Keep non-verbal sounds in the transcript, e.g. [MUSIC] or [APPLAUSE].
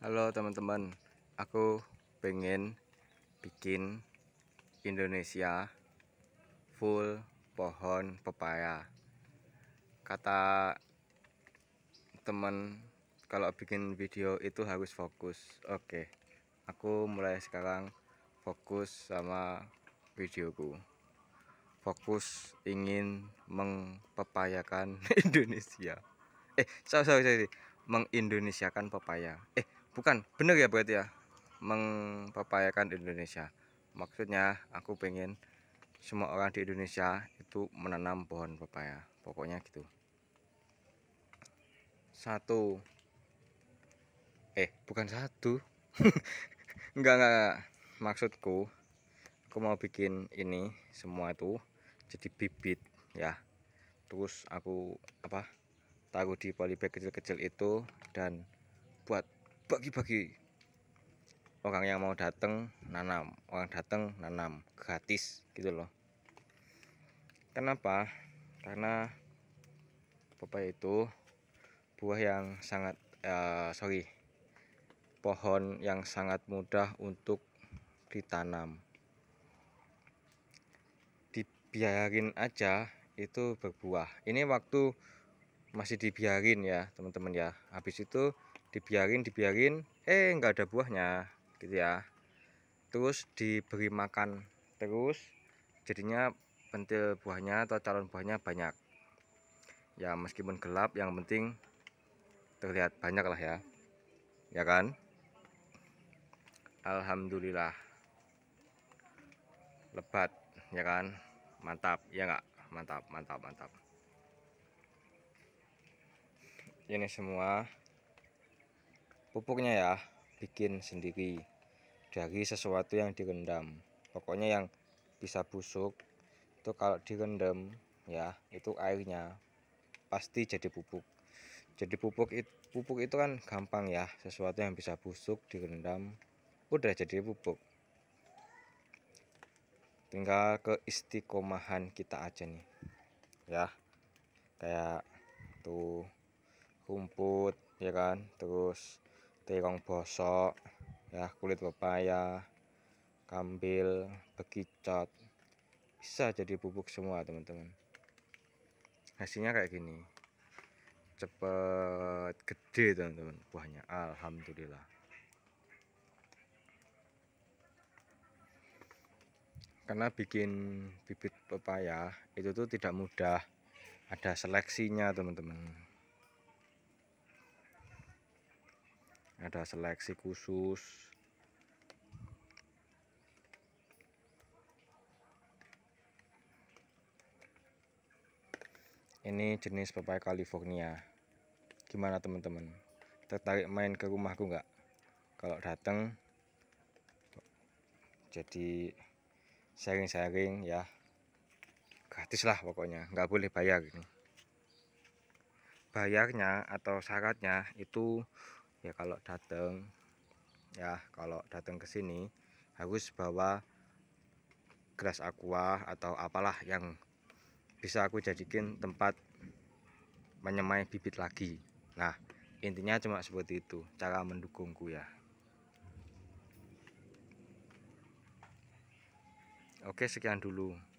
Halo teman-teman, aku pengen bikin Indonesia full pohon pepaya. Kata teman kalau bikin video itu harus fokus. Oke, aku mulai sekarang fokus sama videoku. Fokus ingin mengpepayakan [LAUGHS] Indonesia. Eh, sorry, sorry, sorry. Mengindonesiakan pepaya. Eh, bukan bener ya berarti ya mengpapayakan Indonesia maksudnya aku pengen semua orang di Indonesia itu menanam pohon pepaya pokoknya gitu satu eh bukan satu [LAUGHS] enggak enggak maksudku aku mau bikin ini semua itu jadi bibit ya terus aku apa taruh di polybag kecil-kecil itu dan buat bagi-bagi orang yang mau datang nanam orang datang nanam gratis gitu loh kenapa karena pepaya itu buah yang sangat uh, sorry pohon yang sangat mudah untuk ditanam dibiarin aja itu berbuah ini waktu masih dibiarin ya teman-teman ya habis itu dibiarin dibiarin eh nggak ada buahnya gitu ya terus diberi makan terus jadinya pentil buahnya atau calon buahnya banyak ya meskipun gelap yang penting terlihat banyak lah ya ya kan Alhamdulillah lebat ya kan mantap ya enggak mantap mantap mantap ini semua pupuknya ya bikin sendiri dari sesuatu yang direndam pokoknya yang bisa busuk itu kalau direndam ya itu airnya pasti jadi pupuk jadi pupuk itu pupuk itu kan gampang ya sesuatu yang bisa busuk direndam udah jadi pupuk tinggal ke istiqomahan kita aja nih ya kayak tuh rumput ya kan terus terong bosok ya kulit pepaya kambil bekicot bisa jadi pupuk semua teman-teman hasilnya kayak gini cepet gede teman-teman buahnya Alhamdulillah karena bikin bibit pepaya itu tuh tidak mudah ada seleksinya teman-teman ada seleksi khusus ini jenis pepaya California gimana teman-teman tertarik main ke rumahku nggak kalau datang jadi sharing-sharing ya gratis lah pokoknya nggak boleh bayar ini bayarnya atau syaratnya itu ya kalau datang ya kalau datang ke sini harus bawa gelas aqua atau apalah yang bisa aku jadikan tempat menyemai bibit lagi nah intinya cuma seperti itu cara mendukungku ya oke sekian dulu